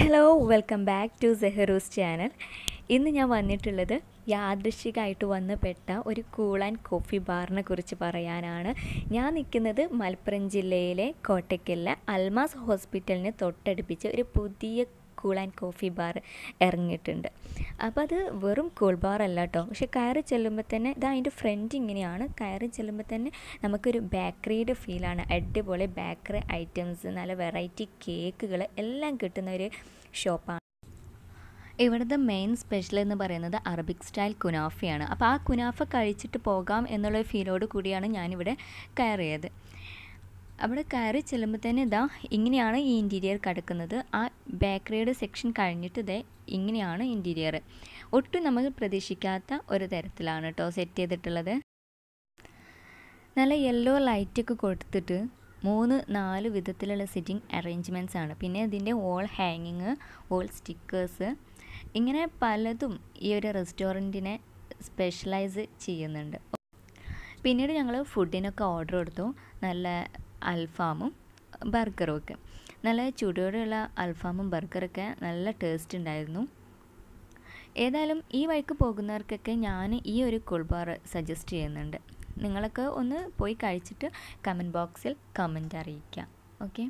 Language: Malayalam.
hello welcome back to Sehroos channel ഇന്ന് ഞാൻ വന്നിട്ടുള്ളത് യാദൃശികമായിട്ട് വന്ന് പെട്ട ഒരു കൂൾ ആൻഡ് കോഫി ബാറിനെ കുറിച്ച് പറയാനാണ് ഞാൻ നിൽക്കുന്നത് മലപ്പുറം ജില്ലയിലെ കോട്ടയ്ക്കല്ല അൽമാസ് ഹോസ്പിറ്റലിന് തൊട്ടടുപ്പിച്ച് ഒരു പുതിയ കൂൾ ആൻഡ് കോഫി ബാർ ഇറങ്ങിയിട്ടുണ്ട് അപ്പോൾ അത് വെറും കൂൾ ബാർ അല്ല കേട്ടോ പക്ഷെ കയറി ചെല്ലുമ്പോൾ തന്നെ ഇത് അതിൻ്റെ ഫ്രണ്ട് ഇങ്ങനെയാണ് കയറി ചെല്ലുമ്പോൾ തന്നെ നമുക്കൊരു ബേക്കറിയുടെ ഫീലാണ് അടിപൊളി ബേക്കറി ഐറ്റംസ് നല്ല വെറൈറ്റി കേക്കുകൾ എല്ലാം കിട്ടുന്ന ഒരു ഷോപ്പാണ് ഇവിടുത്തെ മെയിൻ സ്പെഷ്യൽ എന്ന് പറയുന്നത് അറബിക് സ്റ്റൈൽ കുനാഫയാണ് അപ്പോൾ ആ കുനാഫ കഴിച്ചിട്ട് പോകാം എന്നുള്ള ഫീലോട് കൂടിയാണ് ഞാനിവിടെ കയറിയത് അവിടെ കയറി ചെല്ലുമ്പോൾ തന്നെ ഇതാ ഇങ്ങനെയാണ് ഈ ഇൻറ്റീരിയർ കിടക്കുന്നത് ആ ബേക്കറിയുടെ സെക്ഷൻ കഴിഞ്ഞിട്ട് ഇതേ ഇങ്ങനെയാണ് ഇൻറ്റീരിയർ ഒട്ടും നമുക്ക് പ്രതീക്ഷിക്കാത്ത ഒരു തരത്തിലാണ് കേട്ടോ സെറ്റ് ചെയ്തിട്ടുള്ളത് നല്ല യെല്ലോ ലൈറ്റൊക്കെ കൊടുത്തിട്ട് മൂന്ന് നാല് വിധത്തിലുള്ള സിറ്റിംഗ് അറേഞ്ച്മെൻറ്റ്സ് ആണ് പിന്നെ ഇതിൻ്റെ ഓൾ ഹാങ്ങിങ് ഓൾ സ്റ്റിക്കേഴ്സ് ഇങ്ങനെ പലതും ഈ ഒരു റെസ്റ്റോറൻറ്റിനെ സ്പെഷ്യലൈസ് ചെയ്യുന്നുണ്ട് പിന്നീട് ഞങ്ങൾ ഫുഡിനൊക്കെ ഓർഡർ കൊടുത്തു നല്ല അൽഫാമും ബർഗറും ഒക്കെ നല്ല ചൂടോടെയുള്ള അൽഫാമും ബർഗറൊക്കെ നല്ല ടേസ്റ്റ് ഉണ്ടായിരുന്നു ഏതായാലും ഈ വഴിക്ക് പോകുന്നവർക്കൊക്കെ ഞാൻ ഈ ഒരു കുൾബാർ സജസ്റ്റ് ചെയ്യുന്നുണ്ട് നിങ്ങളൊക്കെ ഒന്ന് പോയി കഴിച്ചിട്ട് കമൻറ്റ് ബോക്സിൽ കമൻ്റ് അറിയിക്കാം ഓക്കെ